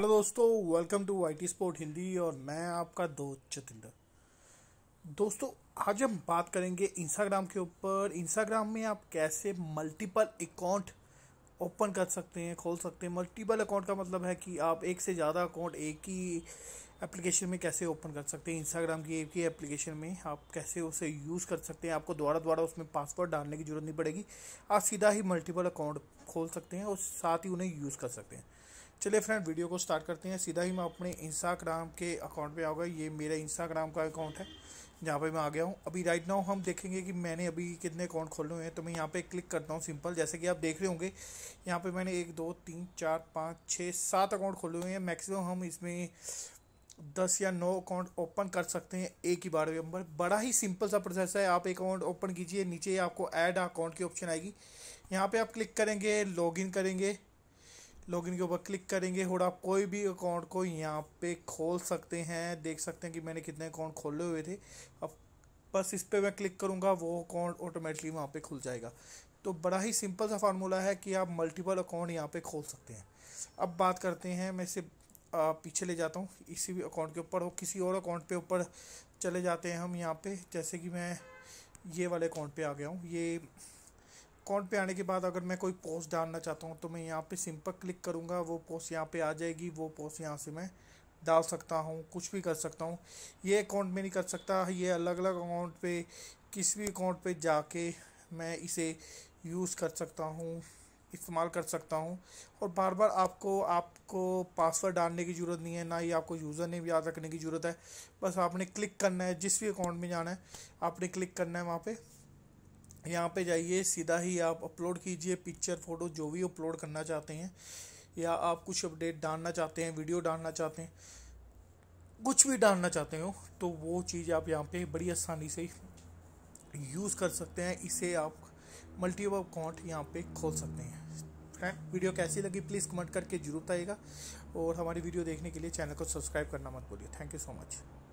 hello दोस्तों welcome to I T sport Hindi और मैं आपका दोस्त जतिंदर दोस्तों आज हम बात करेंगे इंस्टाग्राम के ऊपर इंस्टाग्राम में आप कैसे मल्टीपल अकाउंट ओपन कर सकते हैं खोल सकते हैं मल्टीपल अकाउंट का मतलब है कि आप एक से ज़्यादा अकाउंट एक ही एप्लीकेशन में कैसे ओपन कर सकते हैं इंस्टाग्राम की एक ही एप्लीकेशन में आप कैसे उसे यूज़ कर सकते हैं आपको दोबारा दोबारा उसमें पासवर्ड डालने की ज़रूरत नहीं पड़ेगी आप सीधा ही मल्टीपल अकाउंट खोल सकते हैं और साथ ही उन्हें यूज़ कर सकते हैं चलिए फ्रेंड वीडियो को स्टार्ट करते हैं सीधा ही मैं अपने इंस्टाग्राम के अकाउंट पे आऊँगा ये मेरा इंस्टाग्राम का अकाउंट है जहाँ पे मैं आ गया हूँ अभी राइट नाउ हम देखेंगे कि मैंने अभी कितने अकाउंट खोले हुए हैं तो मैं यहाँ पे क्लिक करता हूँ सिंपल जैसे कि आप देख रहे होंगे यहाँ पे मैंने एक दो तीन चार पाँच छः सात अकाउंट खोले हुए हैं मैक्सिमम हम इसमें दस या नौ अकाउंट ओपन कर सकते हैं एक ही बारहवें नंबर बड़ा ही सिंपल सा प्रोसेस है आप एक अकाउंट ओपन कीजिए नीचे आपको ऐड अकाउंट की ऑप्शन आएगी यहाँ पर आप क्लिक करेंगे लॉगिन करेंगे लॉगिन के ऊपर क्लिक करेंगे और आप कोई भी अकाउंट को यहाँ पे खोल सकते हैं देख सकते हैं कि मैंने कितने अकाउंट खोले हुए थे अब बस इस पर मैं क्लिक करूँगा वो अकाउंट ऑटोमेटिकली वहाँ पे खुल जाएगा तो बड़ा ही सिंपल सा फार्मूला है कि आप मल्टीपल अकाउंट यहाँ पे खोल सकते हैं अब बात करते हैं मैं इसे पीछे ले जाता हूँ इसी भी अकाउंट के ऊपर हो किसी और अकाउंट पे ऊपर चले जाते हैं हम यहाँ पे जैसे कि मैं ये वाले अकाउंट पे आ गया हूँ ये अकाउंट पे आने के बाद अगर मैं कोई पोस्ट डालना चाहता हूँ तो मैं यहाँ पे सिंपल क्लिक करूँगा वो पोस्ट यहाँ पे आ जाएगी वो पोस्ट यहाँ से मैं डाल सकता हूँ कुछ भी कर सकता हूँ ये अकाउंट में नहीं कर सकता ये अलग अलग अकाउंट पे किसी भी अकाउंट पे जाके मैं इसे यूज़ कर सकता हूँ इस्तेमाल कर सकता हूँ और बार बार आपको आपको पासवर्ड डालने की ज़रूरत नहीं है ना ही आपको यूज़र नेम याद रखने की ज़रूरत है बस आपने क्लिक करना है जिस भी अकाउंट में जाना है आपने क्लिक करना है वहाँ पर यहाँ पे जाइए सीधा ही आप अपलोड कीजिए पिक्चर फ़ोटो जो भी अपलोड करना चाहते हैं या आप कुछ अपडेट डालना चाहते हैं वीडियो डालना चाहते हैं कुछ भी डालना चाहते हो तो वो चीज़ आप यहाँ पे बड़ी आसानी से यूज़ कर सकते हैं इसे आप मल्टीपल अकाउंट यहाँ पे खोल सकते हैं है वीडियो कैसी लगी प्लीज़ कमेंट करके जरूर बताइएगा और हमारी वीडियो देखने के लिए चैनल को सब्सक्राइब करना मत भूलिए थैंक यू सो मच